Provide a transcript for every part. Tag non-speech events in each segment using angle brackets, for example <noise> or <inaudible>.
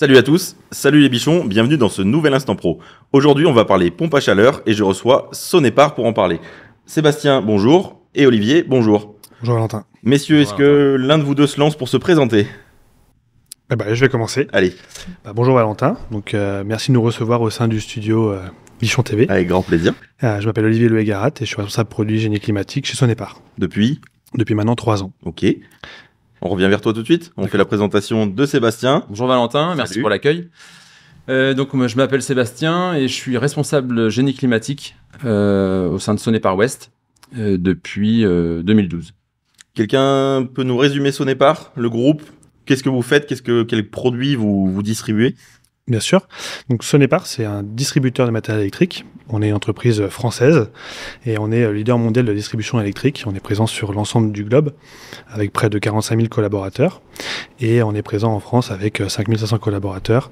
Salut à tous, salut les bichons, bienvenue dans ce nouvel Instant Pro. Aujourd'hui, on va parler pompe à chaleur et je reçois Sonépar pour en parler. Sébastien, bonjour, et Olivier, bonjour. Bonjour Valentin. Messieurs, est-ce que l'un de vous deux se lance pour se présenter eh ben, Je vais commencer. Allez. Bah, bonjour Valentin, donc euh, merci de nous recevoir au sein du studio euh, Bichon TV. Avec grand plaisir. Euh, je m'appelle Olivier Garat et je suis responsable produit génie climatique chez Sonépar. Depuis Depuis maintenant trois ans. Ok. On revient vers toi tout de suite. On fait la présentation de Sébastien. Bonjour Valentin, merci pour l'accueil. Euh, donc, moi, je m'appelle Sébastien et je suis responsable génie climatique euh, au sein de Sonépar Ouest euh, depuis 2012. Quelqu'un peut nous résumer Sonépar, le groupe Qu'est-ce que vous faites Qu'est-ce quels produits vous distribuez Bien sûr. Donc Sonépar, c'est un distributeur de matériel électrique. On est une entreprise française et on est leader mondial de distribution électrique. On est présent sur l'ensemble du globe avec près de 45 000 collaborateurs et on est présent en France avec 5 euh, 500 collaborateurs.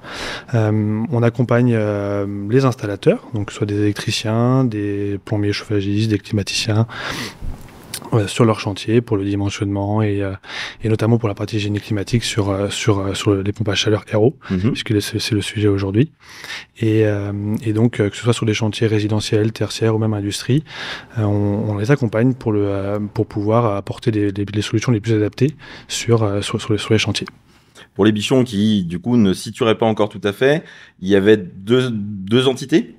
Euh, on accompagne euh, les installateurs, donc soit des électriciens, des plombiers chauffagistes, des climaticiens, euh, sur leur chantier pour le dimensionnement et, euh, et notamment pour la partie génie climatique sur, euh, sur, sur les pompes à chaleur aéro, mhm. puisque c'est le sujet aujourd'hui. Et, et, donc, que ce soit sur des chantiers résidentiels, tertiaires ou même industrie, on, les accompagne pour, le, pour pouvoir apporter des, des, solutions les plus adaptées sur, sur, sur, les, sur les chantiers pour les bichons qui, du coup, ne situeraient pas encore tout à fait, il y avait deux, deux entités.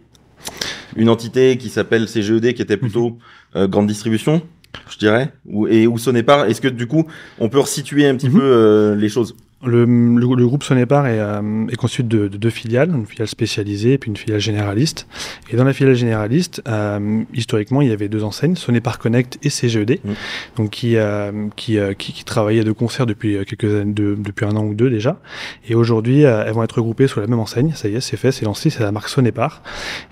Une entité qui s'appelle CGED, qui était mhm. plutôt grande distribution, je dirais, et où Sonépar. Est-ce que du coup, on peut resituer un petit mhm. peu euh, les choses le, le, groupe Sonépar est, euh, est constitué de, de, deux filiales, une filiale spécialisée et puis une filiale généraliste. Et dans la filiale généraliste, euh, historiquement, il y avait deux enseignes, Sonépar Connect et CGED, mhm. donc qui, qui, qui, travaillaient de concert depuis quelques années, depuis un an ou deux déjà. Et aujourd'hui, elles vont être regroupées sous la même enseigne. Ça y est, c'est fait, c'est lancé, c'est la marque Sonépar.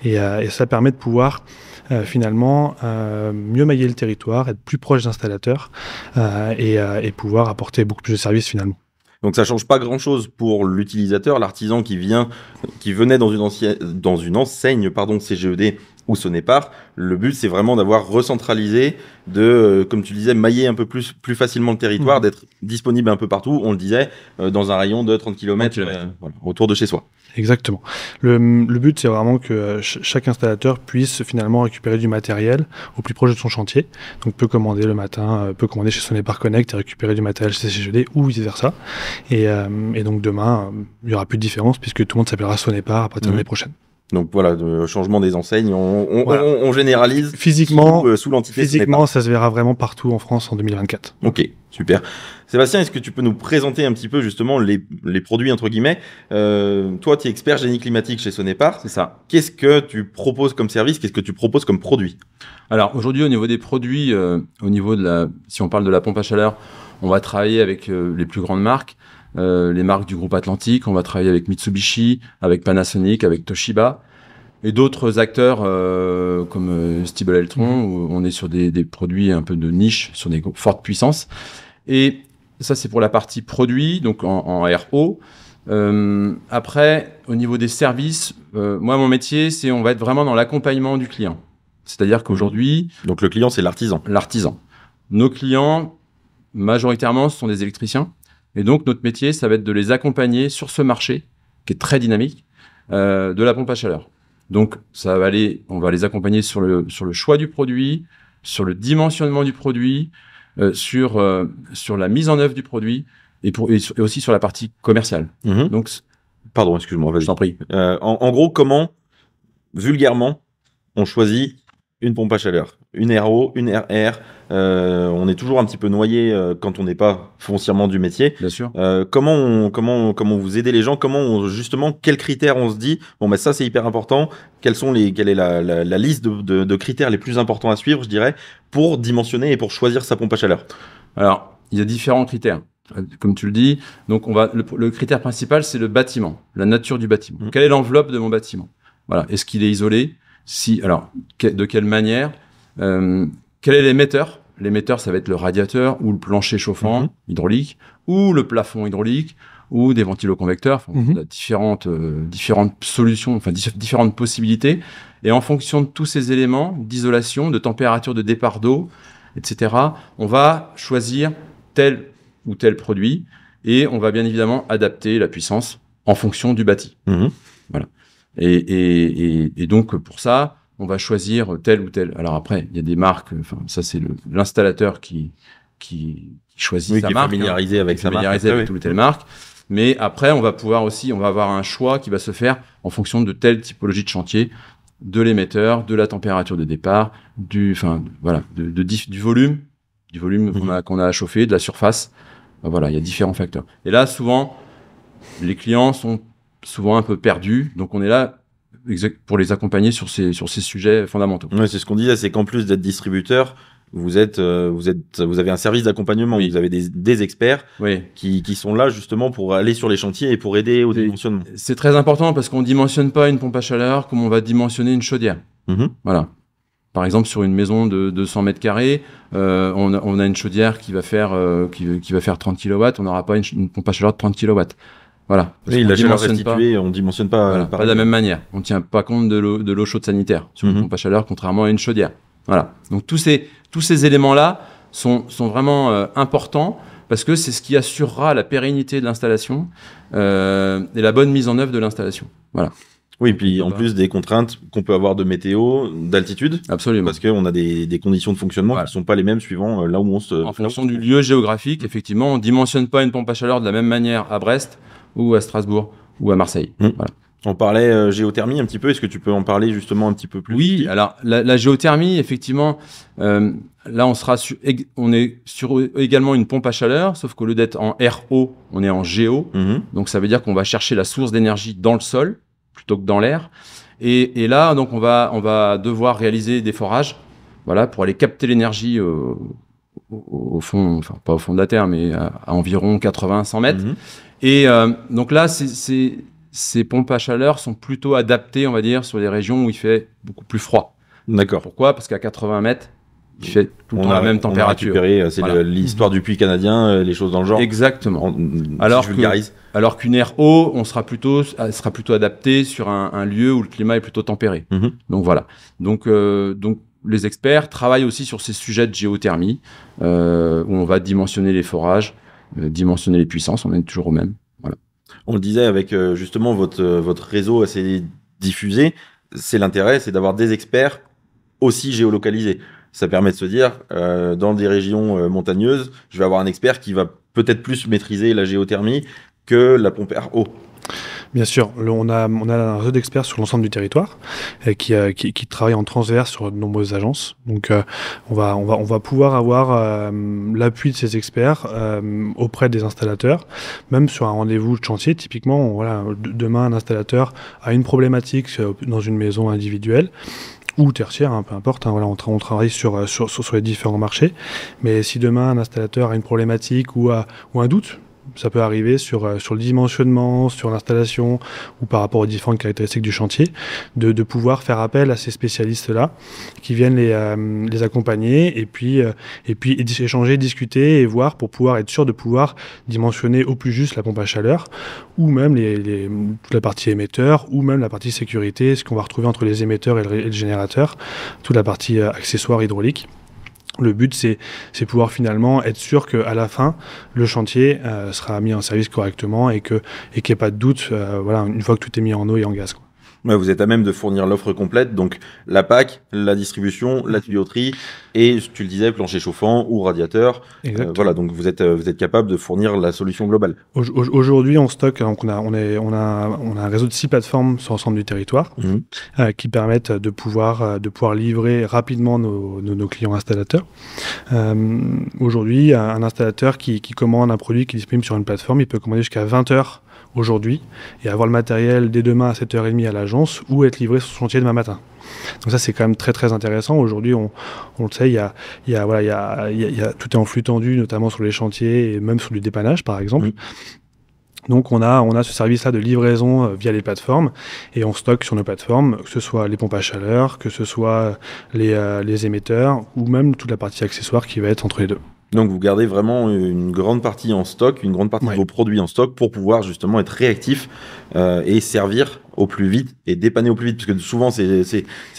Et, et ça permet de pouvoir euh, finalement euh, mieux mailler le territoire, être plus proche d'installateurs euh, et, pouvoir apporter beaucoup plus de services finalement. Donc ça change pas grand chose pour l'utilisateur, l'artisan qui vient, qui venait dans une, dans une enseigne pardon CGED ou Sonépar, Le but, c'est vraiment d'avoir recentralisé, de, euh, comme tu disais, mailler un peu plus, plus facilement le territoire, mmh. d'être disponible un peu partout, on le disait, euh, dans un rayon de 30 km, euh, autour de chez soi. Exactement. Le, le but, c'est vraiment que chaque installateur puisse finalement récupérer du matériel au plus proche de son chantier. Donc, peut commander le matin, peut commander chez Sonépar Connect et récupérer du matériel chez CGD ou vice-versa. Et, et, donc, demain, il n'y aura plus de différence puisque tout le monde s'appellera Sonépar à partir de mmh. l'année prochaine. Donc voilà, le euh, changement des enseignes, on, généralise physiquement euh, sous, euh, Physiquement, ça se verra vraiment partout en France en 2024. Ok, super. Sébastien, est-ce que tu peux nous présenter un petit peu justement les, les produits entre guillemets euh, Toi, tu es expert génie climatique chez Sonépar, c'est ça. Qu'est-ce que tu proposes comme service Qu'est-ce que tu proposes comme produit Alors aujourd'hui, au niveau des produits, au niveau de la, si on parle de la pompe à chaleur, on va travailler avec les plus grandes marques. Euh, les marques du groupe Atlantique. On va travailler avec Mitsubishi, avec Panasonic, avec Toshiba et d'autres acteurs euh, comme euh, Stiebel Eltron, mhm. où on est sur des, produits un peu de niche, sur des fortes puissances. Et ça, c'est pour la partie produit, donc en, RO. Euh, après, au niveau des services, moi, mon métier, c'est on va être vraiment dans l'accompagnement du client. C'est-à-dire qu'aujourd'hui... Mhm. Donc le client, c'est l'artisan. L'artisan. Nos clients, majoritairement, ce sont des électriciens et donc, notre métier, ça va être de les accompagner sur ce marché, qui est très dynamique, euh, de la pompe à chaleur. Donc, ça va aller, on va les accompagner sur le, sur le choix du produit, sur le dimensionnement du produit, euh, sur, euh, sur la mise en œuvre du produit et, pour, aussi sur la partie commerciale. Mm-hmm. Donc, Pardon, excuse-moi, Je t'en prie. En, en, gros, comment, vulgairement, on choisit une pompe à chaleur, une RO, une RR. Euh, on est toujours un petit peu noyé euh, quand on n'est pas foncièrement du métier. Bien sûr. Euh, comment, comment, comment vous aidez les gens Comment justement quels critères on se dit Bon, ben ça c'est hyper important. Quels sont les, quelle est la, liste de, critères les plus importants à suivre, je dirais, pour dimensionner et pour choisir sa pompe à chaleur Alors, il y a différents critères. Comme tu le dis, donc on va le, critère principal c'est le bâtiment, la nature du bâtiment. Mmh. Quelle est l'enveloppe de mon bâtiment Voilà, est-ce qu'il est isolé si, alors, de quelle manière euh, Quel est l'émetteur L'émetteur, ça va être le radiateur ou le plancher chauffant mhm. hydraulique ou le plafond hydraulique ou des ventilos convecteurs mhm. On a différentes, euh, différentes solutions, enfin différentes possibilités. Et en fonction de tous ces éléments d'isolation, de température de départ d'eau, etc., on va choisir tel ou tel produit et on va bien évidemment adapter la puissance en fonction du bâti. Mhm. Voilà. Et, donc, pour ça, on va choisir tel ou tel. Alors après, il y a des marques, enfin, ça, c'est l'installateur qui, qui, choisit oui, sa qui Est hein, familiarisé avec sa marque. telle ou telle marque. Mais après, on va pouvoir aussi, on va avoir un choix qui va se faire en fonction de telle typologie de chantier, de l'émetteur, de la température de départ, du, enfin, voilà, de, du volume, du volume qu'on mhm. a, à a, chauffé, de la surface. Voilà, il y a différents facteurs. Et là, souvent, les clients sont souvent un peu perdus. Donc on est là pour les accompagner sur ces, sur ces sujets fondamentaux. c'est ce qu'on disait, c'est qu'en plus d'être distributeur, vous êtes, euh, vous êtes, vous avez un service d'accompagnement. Vous avez des, experts qui, sont là justement pour aller sur les chantiers et pour aider au dimensionnement. C'est très important parce qu'on ne dimensionne pas une pompe à chaleur comme on va dimensionner une chaudière. Mm-hmm. Voilà. Par exemple, sur une maison de 200 mètres carrés, euh, on, a une chaudière qui va faire, euh, qui, va faire 30 kW, on n'aura pas une, une, pompe à chaleur de 30 kW. Voilà. Oui, il on dimensionne pas. pas de la même manière. On tient pas compte de l'eau chaude sanitaire sur mhm. chaleur, contrairement à une chaudière. Voilà. Donc tous ces, tous ces éléments-là sont, sont, vraiment euh, importants parce que c'est ce qui assurera la pérennité de l'installation euh, et la bonne mise en œuvre de l'installation. Voilà. Oui, puis en plus des contraintes qu'on peut avoir de météo, d'altitude. Absolument. Parce qu'on a des, conditions de fonctionnement qui ne sont pas les mêmes suivant euh, là où on se. En fonction du lieu géographique, mm. effectivement, on dimensionne pas une pompe à chaleur de la même manière à Brest ou à Strasbourg ou à Marseille. Mm. Voilà. On parlait euh, géothermie un petit peu. Est-ce que tu peux en parler justement un petit peu plus Oui, alors la, géothermie, effectivement, euh, là on sera on est sur e-, également une pompe à chaleur, sauf que lieu d'être en RO, on est en géo, mm-hmm. Donc ça veut dire qu'on va chercher la source d'énergie dans le sol plutôt que dans l'air. Et, là, donc, on va, on va devoir réaliser des forages, voilà, pour aller capter l'énergie euh, au, fond, enfin, pas au fond de la Terre, mais à, environ 80-100 mètres. Mhm. Et euh, donc là, c'est ces pompes à chaleur sont plutôt adaptées, on va dire, sur les régions où il fait beaucoup plus froid. D'accord. Pourquoi Parce qu'à 80 mètres, qui fait tout le la même température. Euh, c'est l'histoire du puits canadien, euh, les choses dans le genre. Exactement. alors qu'une aire eau, on sera plutôt, euh, sera plutôt adapté sur un, lieu où le climat est plutôt tempéré. Mhm. Donc voilà. Donc, les experts travaillent aussi sur ces sujets de géothermie où on va dimensionner les forages, dimensionner les puissances. On est toujours au même. On le disait avec justement votre votre réseau assez diffusé. C'est l'intérêt, c'est d'avoir des experts aussi géolocalisés ça permet de se dire, euh, dans des régions euh, montagneuses, je vais avoir un expert qui va peut-être plus maîtriser la géothermie que la pompe à eau. Bien sûr, on, a, un réseau d'experts sur l'ensemble du territoire euh, qui, travaille en transverse sur de nombreuses agences. Donc, on, va, pouvoir avoir l'appui de ces experts auprès des installateurs, même sur un rendez-vous de chantier. Typiquement, demain, un installateur a une problématique dans une maison individuelle ou tertiaire, hein, peu importe. Hein, voilà, on, travaille sur euh, sur, sur, sur, les différents marchés. Mais si demain un installateur a une problématique ou, a, ou un doute, ça peut arriver sur, euh, sur le dimensionnement, sur l'installation ou par rapport aux différentes caractéristiques du chantier, de, pouvoir faire appel à ces spécialistes-là qui viennent les, euh, accompagner et puis, euh, et puis échanger, discuter et voir pour pouvoir être sûr de pouvoir dimensionner au plus juste la pompe à chaleur ou même toute la partie émetteur ou même la partie sécurité, ce qu'on va retrouver entre les émetteurs et le générateur, toute la partie accessoire hydraulique. Le but, c'est pouvoir finalement être sûr qu'à la fin, le chantier euh, sera mis en service correctement et que et qu'il n'y ait pas de doute, euh, voilà, une fois que tout est mis en eau et en gaz vous êtes à même de fournir l'offre complète, donc la PAC, la distribution, la tuyauterie et, tu le disais, plancher chauffant ou radiateur. Euh, voilà, donc vous êtes, euh, vous êtes capable de fournir la solution globale. Aujourd'hui, on stocke, hein, donc on a, on, est, on, a, on a un réseau de six plateformes sur l'ensemble du territoire mmh. euh, qui permettent de pouvoir, de pouvoir livrer rapidement nos, nos, nos clients installateurs. Euh, Aujourd'hui, un installateur qui, qui, commande un produit qui est disponible sur une plateforme, il peut commander jusqu'à 20 heures aujourd'hui et avoir le matériel dès demain à 7h30 à l'agence ou être livré sur son chantier demain matin. Donc ça c'est quand même très très intéressant. Aujourd'hui on, le sait, tout est en flux tendu, notamment sur les chantiers et même sur du dépannage par exemple. Donc on a, ce service-là de livraison euh, via les plateformes et on stocke sur nos plateformes, que ce soit les pompes à chaleur, que ce soit les euh, émetteurs ou même toute la partie accessoire qui va être entre les deux. Donc vous gardez vraiment une grande partie en stock, une grande partie de vos produits en stock pour pouvoir justement être réactif euh, et servir au plus vite et dépanner au plus vite, parce que souvent c'est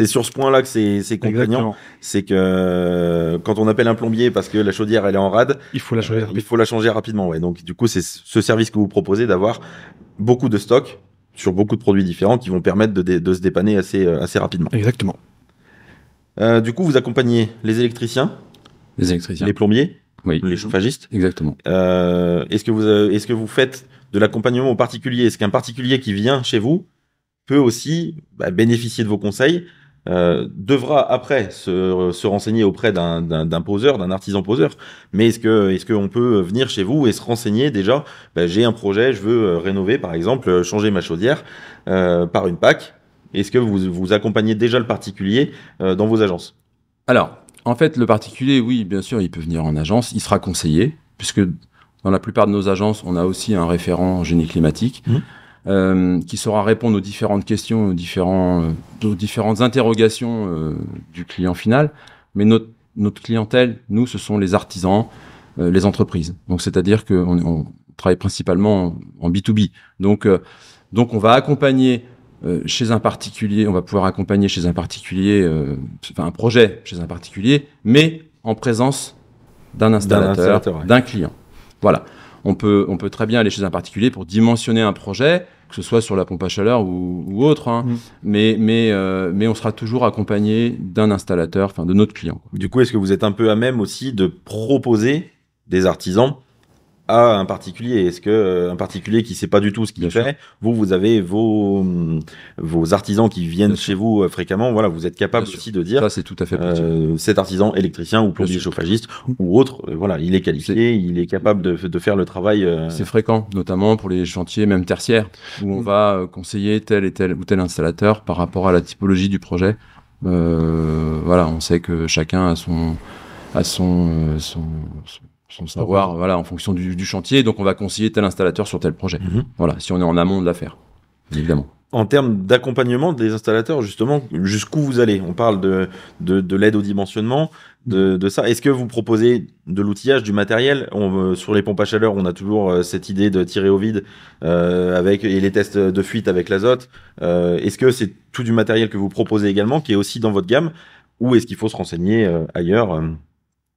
sur ce point-là que c'est contraignant. C'est que euh, quand on appelle un plombier parce que la chaudière elle est en rade, il faut la changer. Euh, rapidement. Il faut la changer rapidement, ouais. Donc du coup c'est ce service que vous proposez d'avoir beaucoup de stock sur beaucoup de produits différents qui vont permettre de, se dépanner assez assez rapidement. Exactement. du coup, vous accompagnez les électriciens, les électriciens. Les plombiers Oui. Les chauffagistes Exactement. Euh, est-ce, que vous, euh, est-ce que vous faites de l'accompagnement aux particuliers Est-ce qu'un particulier qui vient chez vous peut aussi bah, bénéficier de vos conseils euh, devra après se, renseigner auprès d'un, d'un, poseur, d'un artisan poseur. Mais est-ce que est-ce qu'on peut venir chez vous et se renseigner déjà bah, J'ai un projet, je veux euh, rénover par exemple, changer ma chaudière par une PAC. Est-ce que vous, vous accompagnez déjà le particulier dans vos agences Alors, en fait, le particulier, oui, bien sûr, il peut venir en agence, il sera conseillé, puisque dans la plupart de nos agences, on a aussi un référent génie climatique. Mmh. Euh, qui saura répondre aux différentes questions, aux, différents, euh, différentes interrogations euh, du client final. Mais notre, clientèle, nous, ce sont les artisans, les entreprises. Donc, c'est-à-dire qu'on on travaille principalement en, B2B. Donc, donc, on va accompagner euh, chez un particulier, on va pouvoir accompagner chez un particulier, euh, enfin un projet chez un particulier, mais en présence d'un installateur, d'un client. Voilà. On peut, on peut très bien aller chez un particulier pour dimensionner un projet, que ce soit sur la pompe à chaleur ou, autre, hein. mm. mais, mais, euh, mais on sera toujours accompagné d'un installateur, enfin de notre client. Du coup, est-ce que vous êtes un peu à même aussi de proposer des artisans à un particulier Est-ce que euh, un particulier qui sait pas du tout ce qu'il fait, vous vous avez vos mm, vos artisans qui viennent chez vous euh, fréquemment, voilà, vous êtes capable aussi de dire c'est tout à fait euh, cet artisan électricien ou plombier chauffagiste ou autre, euh, voilà, il est qualifié, il est capable de, de faire le travail. C'est fréquent, notamment pour les chantiers même tertiaires où on mm. va conseiller tel et tel ou tel installateur par rapport à la typologie du projet. voilà, on sait que chacun a son a son, son sans savoir, voilà, en fonction du, chantier. Donc, on va conseiller tel installateur sur tel projet. Mhm. Voilà, si on est en amont de l'affaire, évidemment. En termes d'accompagnement des installateurs, justement, jusqu'où vous allez On parle de, de, l'aide au dimensionnement, mhm. de, ça. Est-ce que vous proposez de l'outillage, du matériel euh, Sur les pompes à chaleur, on a toujours euh, cette idée de tirer au vide euh, avec, et les tests de fuite avec l'azote. Est-ce que c'est tout du matériel que vous proposez également, qui est aussi dans votre gamme Ou est-ce qu'il faut se renseigner ailleurs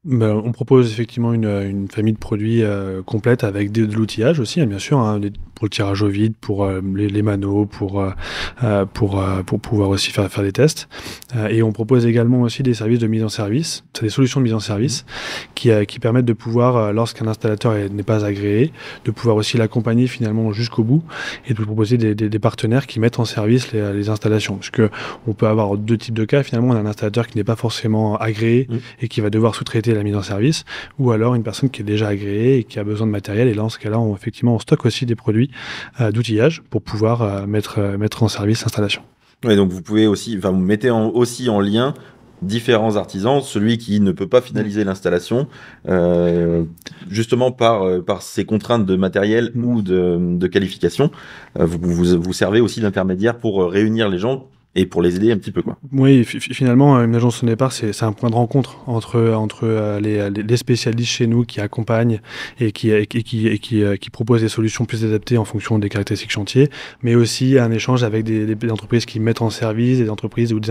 bah, on propose effectivement euh, une, famille de produits euh, complète avec de, l'outillage aussi, hein, bien sûr, hein, pour le tirage au vide, pour euh, les, manos, pour, euh, pour, pour pouvoir aussi faire, faire des tests. et on propose également aussi des services de mise en service, des solutions de mise en service mmh. qui, qui permettent de pouvoir, lorsqu'un installateur n'est pas agréé, de pouvoir aussi l'accompagner finalement jusqu'au bout et de proposer des, partenaires qui mettent en service les, installations. Parce que on peut avoir deux types de cas, finalement, on a un installateur qui n'est pas forcément agréé mmh. et qui va devoir sous-traiter la mise en service, ou alors une personne qui est déjà agréée et qui a besoin de matériel. Et là, en ce cas-là, on, effectivement, on stocke aussi des produits euh, d'outillage pour pouvoir euh, mettre, euh, mettre en service l'installation. Et donc vous pouvez aussi, vous mettez aussi en lien différents artisans, celui qui ne peut pas finaliser l'installation, justement par, par ses contraintes de matériel ou de, qualification, vous, vous servez aussi d'intermédiaire pour réunir les gens et pour les aider un petit peu. Quoi. Oui, finalement, euh, une agence de départ, c'est un point de rencontre entre, entre euh, euh, les, les, spécialistes chez nous qui accompagnent et qui, et qui, et qui, proposent des solutions plus adaptées en fonction des caractéristiques chantier, mais aussi un échange avec des, des entreprises qui mettent en service, des entreprises ou des,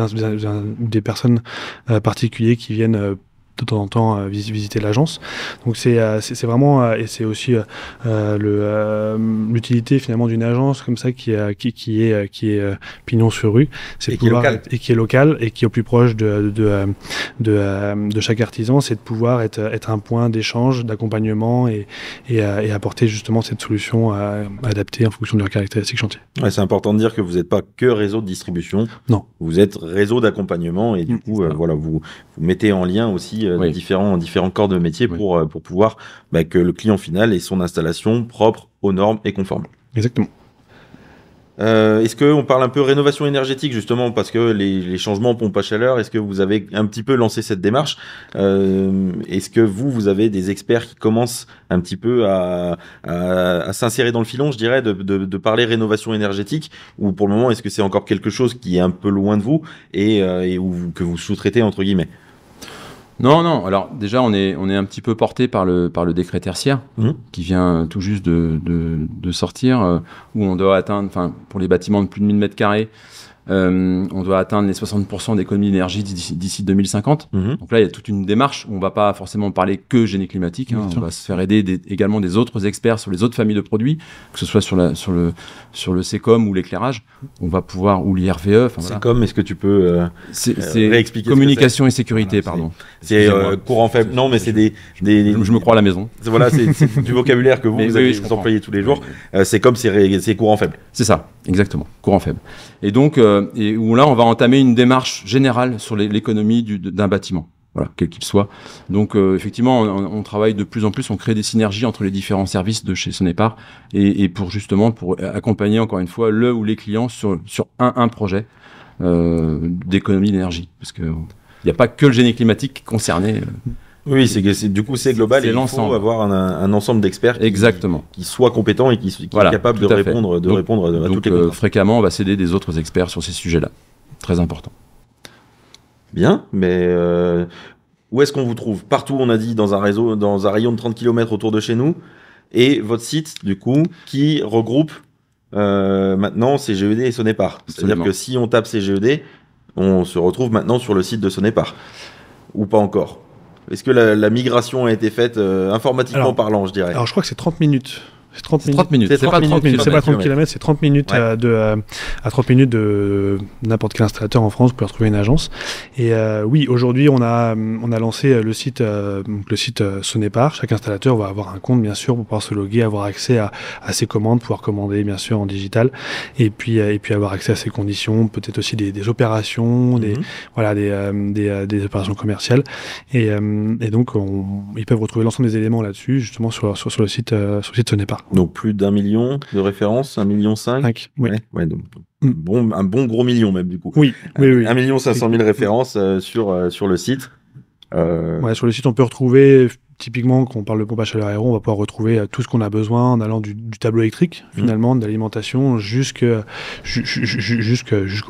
des, personnes particuliers particulières qui viennent de temps en temps euh, visiter l'agence. Donc c'est euh, vraiment, euh, et c'est aussi l'utilité finalement d'une agence comme ça qui, qui, qui est, qui est pignon sur rue, c'est pouvoir et qui est local et qui est au plus proche de, de, de, chaque artisan, c'est de pouvoir être, être un point d'échange, d'accompagnement et, et, apporter justement cette solution adaptée en fonction de la caractéristiques chantier. c'est important de dire que vous n'êtes pas que réseau de distribution. Non. Vous êtes réseau d'accompagnement et du mm, coup, voilà, vous, vous mettez en lien aussi euh, différents, différents corps de métier pour, euh, pour pouvoir bah, que le client final ait son installation propre aux normes et conforme. Exactement. Euh, est-ce qu'on parle un peu rénovation énergétique justement parce que les, les changements pompes à chaleur Est-ce que vous avez un petit peu lancé cette démarche Est-ce que vous, vous avez des experts qui commencent un petit peu à, s'insérer dans le filon, je dirais, de, de, de parler rénovation énergétique Ou pour le moment, est-ce que c'est encore quelque chose qui est un peu loin de vous et, que vous sous-traitez entre guillemets non, non. Alors déjà, on est, on est un petit peu porté par le, par le décret tertiaire mmh. qui vient tout juste de, de, sortir, euh, où on doit atteindre, enfin, pour les bâtiments de plus de 1000 mètres carrés, euh, on doit atteindre les 60% d'économie d'énergie d'ici 2050. Mhm. Donc là, il y a toute une démarche. On ne va pas forcément parler que génie climatique. Hein. On va se faire aider également des autres experts sur les autres familles de produits, que ce soit sur, la, sur le sur le CCom ou l'éclairage. On va pouvoir ou l'IRVE. Enfin, voilà. est-ce que tu peux euh, euh, réexpliquer Communication et sécurité, pardon. C'est courant faible. Non, mais c'est des, Je me crois à la maison. Voilà, c'est du vocabulaire que vous, vous employez tous les jours. CECOM c'est c'est courant faible. C'est ça, exactement. Courant faible. Et donc euh, et où là, on va entamer une démarche générale sur l'économie d'un bâtiment, quel qu'il soit. Donc, euh, effectivement, on, travaille de plus en plus, on crée des synergies entre les différents services de chez Sonépar et, pour justement pour accompagner encore une fois le ou les clients sur un projet euh, d'économie d'énergie, parce que il n'y a pas que le génie climatique concerné. Oui, c'est du coup c'est global et il faut avoir un, ensemble d'experts qui, soient compétents et qui, qui soient capables de répondre, de répondre à toutes les euh, fréquemment, on va céder des autres experts sur ces sujets-là. Très important. Bien, mais euh, où est-ce qu'on vous trouve Partout, on a dit, dans un réseau, dans un rayon de 30 km autour de chez nous. Et votre site, du coup, qui regroupe euh, maintenant CGED et Sonépar. C'est-à-dire que si on tape CGED, on se retrouve maintenant sur le site de Sonépar. Ou pas encore est-ce que la, migration a été faite euh, informatiquement parlant, je dirais Alors, je crois que c'est 30 minutes. C'est 30, minutes. C'est pas 30 minutes, c'est 30 km, c'est 30 minutes, à, de, 30 euh, minutes de n'importe quel installateur en France, pour pouvez retrouver une agence. Et euh, oui, aujourd'hui, on a, euh, on a lancé le site, euh, le site Sonépar. Chaque installateur va avoir un compte, bien sûr, pour pouvoir se loguer, avoir accès à, à, ses commandes, pouvoir commander, bien sûr, en digital. Et puis, et puis avoir accès à ses conditions, peut-être aussi des, opérations, mhm. des, voilà, des, des, opérations commerciales. Et, et donc, ils peuvent retrouver l'ensemble des éléments là-dessus, justement, sur, sur, le site, sur le site Sonépar. Donc plus d'un million de références, un million cinq. ouais, mm. bon, un bon gros million même du coup. Oui, oui, Un million cinq cent mille références euh, sur euh, sur le site. Euh, sur le site, on peut retrouver typiquement quand on parle de pompe à chaleur aéro, on va pouvoir retrouver tout ce qu'on a besoin en allant du, tableau électrique mm. finalement, de l'alimentation jusqu'au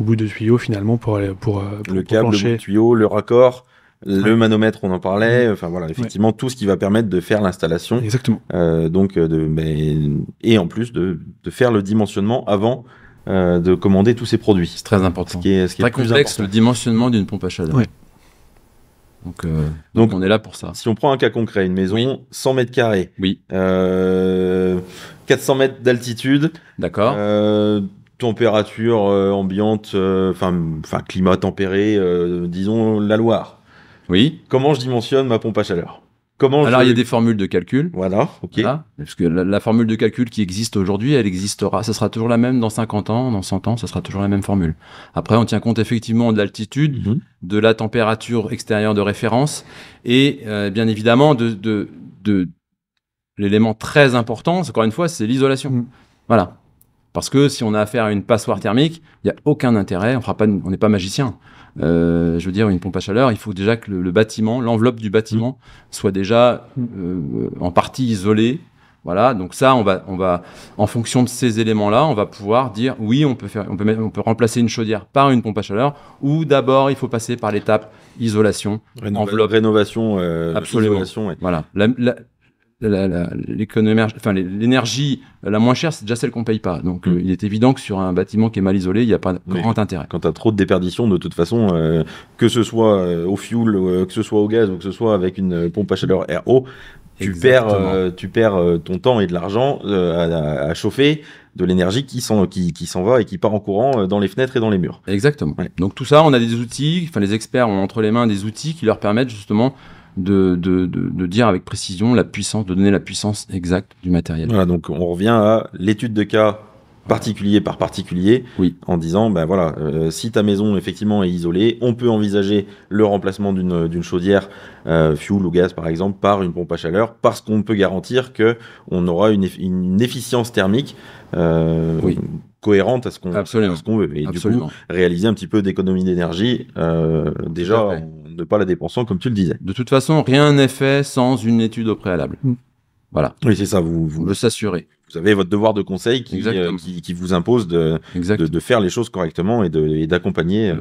bout de tuyau finalement pour pour, le câble, le tuyau, le raccord le manomètre, on en parlait. Enfin voilà, effectivement, tout ce qui va permettre de faire l'installation. Exactement. Euh, donc euh, de, ben, et en plus de, faire le dimensionnement avant euh, de commander tous ces produits. C'est très important. Ce qui est, ce très complexe le dimensionnement d'une pompe à chaleur. Donc, donc, on est là pour ça. Si on prend un cas concret, une maison, 100 mètres carrés, oui. 400 mètres d'altitude, d'accord température ambiante, enfin climat tempéré, disons la Loire. Oui. Comment je dimensionne ma pompe à chaleur Comment Alors, il y a des formules de calcul. Voilà, ok. parce que la, formule de calcul qui existe aujourd'hui, elle existera. Ça sera toujours la même dans 50 ans, dans 100 ans, ça sera toujours la même formule. Après, on tient compte effectivement de l'altitude, mhm. de la température extérieure de référence et euh, bien évidemment de, l'élément très important, encore une fois, c'est l'isolation. Mhm. Voilà. Parce que si on a affaire à une passoire thermique, il n'y a aucun intérêt, on n'est pas magicien. Euh, je veux dire, une pompe à chaleur, il faut déjà que le, bâtiment, l'enveloppe du bâtiment, soit déjà euh, en partie isolée. Voilà, donc ça, on va, on va, en fonction de ces éléments-là, on va pouvoir dire oui, on peut, faire, on, peut on peut remplacer une chaudière par une pompe à chaleur, ou d'abord il faut passer par l'étape isolation, enveloppe, rénovation, euh, absolument. Voilà, la, l'énergie enfin, la moins chère, c'est déjà celle qu'on paye pas. Donc euh, mm. il est évident que sur un bâtiment qui est mal isolé, il n'y a pas grand intérêt. Quand tu as trop de déperdition, de toute façon, euh, que ce soit euh, au fioul, que ce soit au gaz, ou que ce soit avec une pompe à chaleur RO, tu perds, tu perds ton temps et de l'argent à, chauffer de l'énergie qui s'en qui, va et qui part en courant dans les fenêtres et dans les murs. Exactement. Donc tout ça, on a des outils, enfin les experts ont entre les mains des outils qui leur permettent justement de, dire avec précision la puissance, de donner la puissance exacte du matériel. Voilà, donc on revient à l'étude de cas particulier par particulier, oui. en disant, ben voilà, euh, si ta maison effectivement est isolée, on peut envisager le remplacement d'une euh, chaudière euh, fuel ou gaz par exemple par une pompe à chaleur, parce qu'on peut garantir que on aura une, efficience thermique cohérente à ce qu'on veut. Et du coup, réaliser un petit peu d'économie d'énergie déjà ne pas la dépensant comme tu le disais. De toute façon, rien n'est fait sans une étude au préalable. Mm. Voilà. Oui, c'est ça. Vous, vous... s'assurer. Vous avez votre devoir de conseil qui, euh, qui, vous impose de, de, de, faire les choses correctement et euh, d'accompagner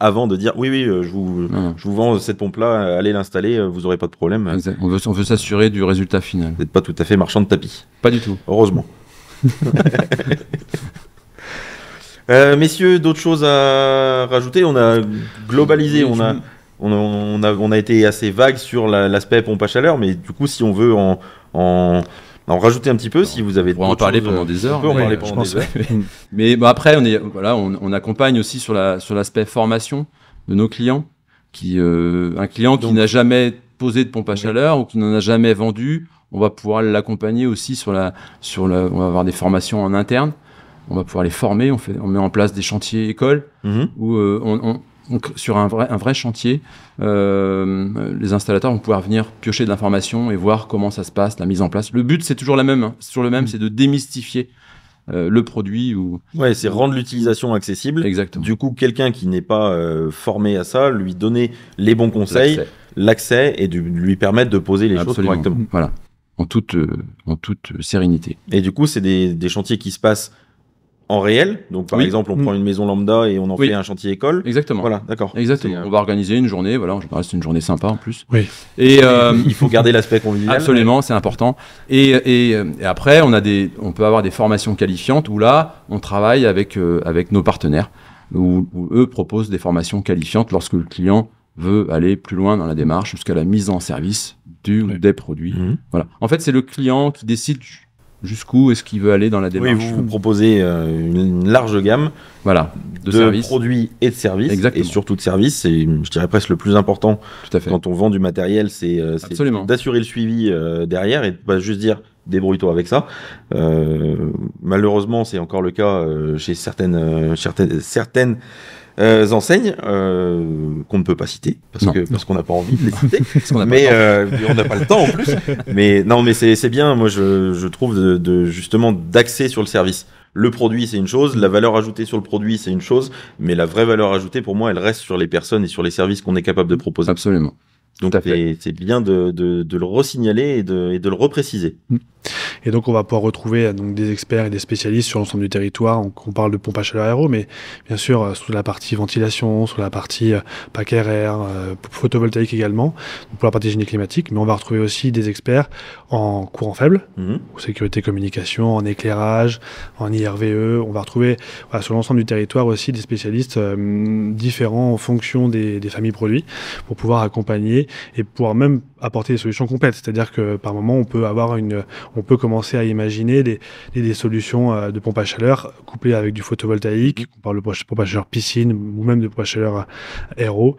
avant de dire oui, oui, euh, je vous, je vous vends cette pompe-là, allez l'installer, vous n'aurez pas de problème. On veut, on veut s'assurer du résultat final. Vous n'êtes pas tout à fait marchand de tapis. Pas du tout. Heureusement. <laughs> messieurs, d'autres choses à rajouter On a globalisé, on a on, a, été assez vague sur l'aspect pompe à chaleur, mais du coup, si on veut en, rajouter un petit peu si vous avez on en parler pendant des heures on peut en parler pendant des heures <laughs> mais après on est voilà on, accompagne aussi sur la sur l'aspect formation de nos clients qui euh, un client qui n'a jamais posé de pompe à chaleur ou qui n'en a jamais vendu on va pouvoir l'accompagner aussi sur la sur on va avoir des formations en interne on va pouvoir les former on fait on met en place des chantiers écoles mhm. où euh, on donc sur un vrai, un vrai chantier, euh, les installateurs vont pouvoir venir piocher de l'information et voir comment ça se passe, la mise en place. Le but, c'est toujours la même, hein. sur le même, mm. c'est de démystifier euh, le produit ou ouais c'est rendre l'utilisation accessible exactement du coup quelqu'un qui n'est pas euh, formé à ça lui donner les bons conseils l'accès et lui permettre de poser les choses correctement voilà en toute en toute sérénité et du coup c'est des chantiers qui se passent en réel. Donc, par exemple, on mm. prend une maison lambda et on en fait un chantier école. Exactement. Voilà, d'accord. Exactement. On va organiser une journée. Voilà, c'est une journée sympa en plus. Oui. Et euh, <laughs> il faut garder l'aspect convivial. Absolument, c'est important. Et, et, après, on a des, on peut avoir des formations qualifiantes où là, on travaille avec euh, avec nos partenaires où, eux proposent des formations qualifiantes lorsque le client veut aller plus loin dans la démarche jusqu'à la mise en service du des produits. Mhm. Voilà. En fait, c'est le client qui décide jusqu'où est-ce qu'il veut aller dans la démarche. Oui, vous, vous proposez euh, une large gamme voilà, de, produits et de services, Exactement. et surtout de services. Et je dirais presque le plus important Tout à fait. quand on vend du matériel, c'est, euh, d'assurer le suivi euh, derrière et pas juste dire débrouille-toi avec ça. malheureusement, c'est encore le cas chez certaines, certaines, certaines euh, enseignes euh, qu'on ne peut pas citer parce que parce qu'on n'a pas envie de les citer, <laughs> mais euh, on n'a pas le temps en plus. Mais non, mais c'est bien. Moi, je, je trouve de, justement d'axer sur le service. Le produit, c'est une chose, la valeur ajoutée sur le produit, c'est une chose, mais la vraie valeur ajoutée, pour moi, elle reste sur les personnes et sur les services qu'on est capable de proposer. Absolument. Donc c'est bien de, de, le ressignaler et de, et de le repréciser. Mm. Et donc, on va pouvoir retrouver donc, des experts et des spécialistes sur l'ensemble du territoire. on parle de pompe à chaleur aéro, mais bien sûr, euh, sur la partie ventilation, sur la partie euh, pack RR, euh, photovoltaïque également, pour la partie génie climatique. Mais on va retrouver aussi des experts en courant faible, mhm. en sécurité communication, en éclairage, en IRVE. On va retrouver sur l'ensemble du territoire aussi des spécialistes différents en fonction des, des familles produits pour pouvoir accompagner et pouvoir même apporter des solutions complètes. C'est-à-dire que par moment, on peut avoir une, on peut commencer à imaginer des, des, solutions euh, de pompe à chaleur couplées avec du photovoltaïque, par le pompe à chaleur piscine ou même de pompe à chaleur euh, aéro,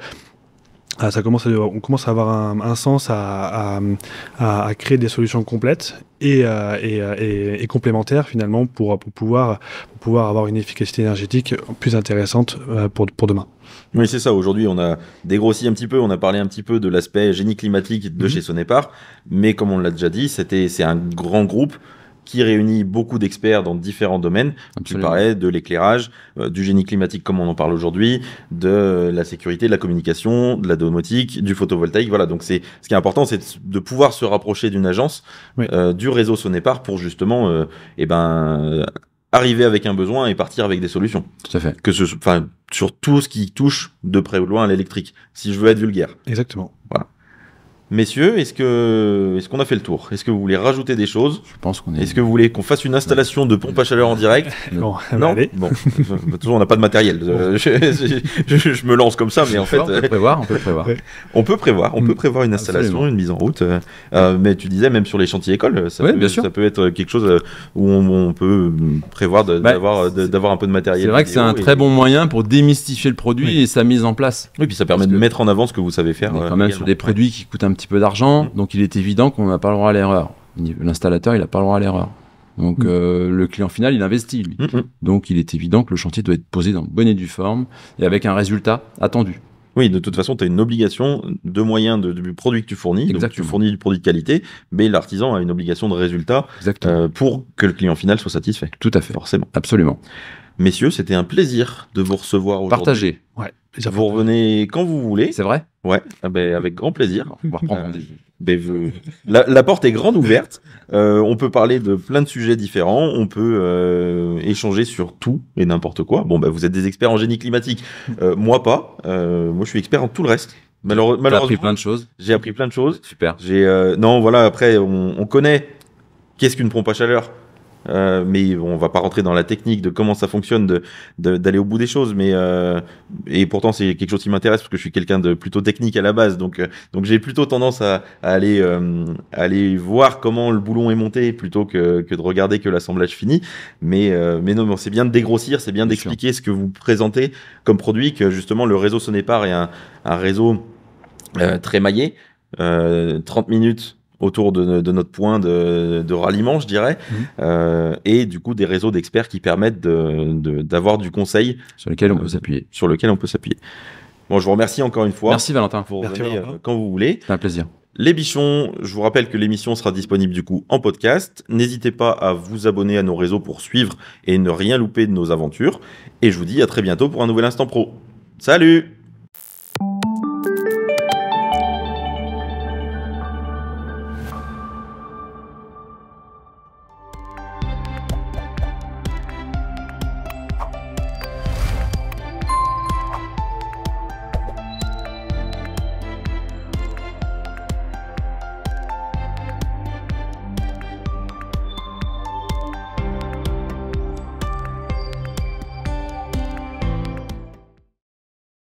ah, ça commence on commence à avoir un, sens à, à, créer des solutions complètes et, euh, euh, et, et, complémentaires finalement pour, pour, pouvoir, pour pouvoir avoir une efficacité énergétique plus intéressante euh, pour, pour demain. Oui, c'est ça. Aujourd'hui, on a dégrossi un petit peu, on a parlé un petit peu de l'aspect génie climatique de mhm. chez Sonépar, mais comme on l'a déjà dit, c'était, c'est un grand groupe qui réunit beaucoup d'experts dans différents domaines. Tu parlais de l'éclairage, euh, du génie climatique comme on en parle aujourd'hui, de la sécurité, de la communication, de la domotique, du photovoltaïque. Voilà, donc c'est ce qui est important, c'est de, pouvoir se rapprocher d'une agence euh, du réseau Sonépar pour justement, euh, eh ben arriver avec un besoin et partir avec des solutions. Tout à fait. Que ce, enfin, sur tout ce qui touche de près ou de loin à l'électrique, si je veux être vulgaire. Exactement. Voilà. Messieurs, est-ce que est-ce qu'on a fait le tour Est-ce que vous voulez rajouter des choses Je pense qu'on est. Est-ce que vous voulez qu'on fasse une installation de pompe à chaleur en direct <laughs> Non, non. Bah, allez. Bon, toujours on n'a pas de matériel. Euh, je, me lance comme ça, mais en fait, euh, on peut prévoir, on peut prévoir. on peut prévoir, une mm. installation, une mise en route. Euh, mais tu disais même sur les chantiers écoles, ça, peut, bien sûr. ça peut être quelque chose où on, peut prévoir bah, d'avoir d'avoir un peu de matériel. C'est vrai que c'est un très bon moyen pour démystifier le produit et sa mise en place. Oui, puis ça permet de mettre en avant ce que vous savez faire. quand même sur des produits qui coûtent un petit peu d'argent, mm. donc il est évident qu'on n'a pas le droit à l'erreur. L'installateur, il n'a pas le droit à l'erreur. Donc mm. euh, le client final, il investit, mm, Donc il est évident que le chantier doit être posé dans le bonnet du forme et avec un résultat attendu. Oui, de toute façon, tu as une obligation de moyens de, du produit que tu fournis. Exactement. Donc tu fournis du produit de qualité, mais l'artisan a une obligation de résultat euh, pour que le client final soit satisfait. Tout à fait. Forcément. Absolument. Messieurs, c'était un plaisir de vous recevoir aujourd'hui. Partagé. Ouais. Vous revenez quand vous voulez. C'est vrai Ouais, ah, ben, avec grand plaisir. On va reprendre euh, ben, la, porte est grande ouverte. Euh, on peut parler de plein de sujets différents. On peut euh, échanger sur tout et n'importe quoi. Bon, ben, vous êtes des experts en génie climatique. moi, pas. moi, je suis expert en tout le reste. malheureusement. J'ai appris plein de choses. J'ai appris plein de choses. Super. J'ai non, voilà. Après, on, on connaît qu'est-ce qu'une pompe à chaleur euh, mais on va pas rentrer dans la technique de comment ça fonctionne, d'aller au bout des choses. Mais euh, et pourtant c'est quelque chose qui m'intéresse parce que je suis quelqu'un de plutôt technique à la base, donc euh, donc j'ai plutôt tendance à, aller euh, aller voir comment le boulon est monté plutôt que, que de regarder que l'assemblage fini. Mais mais non, c'est bien de dégrossir, c'est bien d'expliquer ce que vous présentez comme produit, que justement le réseau Sonépar est un, un réseau très maillé. 30 minutes autour de, notre point de, ralliement, je dirais, mhm. euh, et du coup des réseaux d'experts qui permettent d'avoir du conseil sur lequel on peut s'appuyer. Euh, sur lequel on peut s'appuyer. Bon, je vous remercie encore une fois. Merci Valentin. Pour euh, quand vous voulez. C'est un plaisir. Les bichons, je vous rappelle que l'émission sera disponible du coup en podcast. N'hésitez pas à vous abonner à nos réseaux pour suivre et ne rien louper de nos aventures. Et je vous dis à très bientôt pour un nouvel instant pro. Salut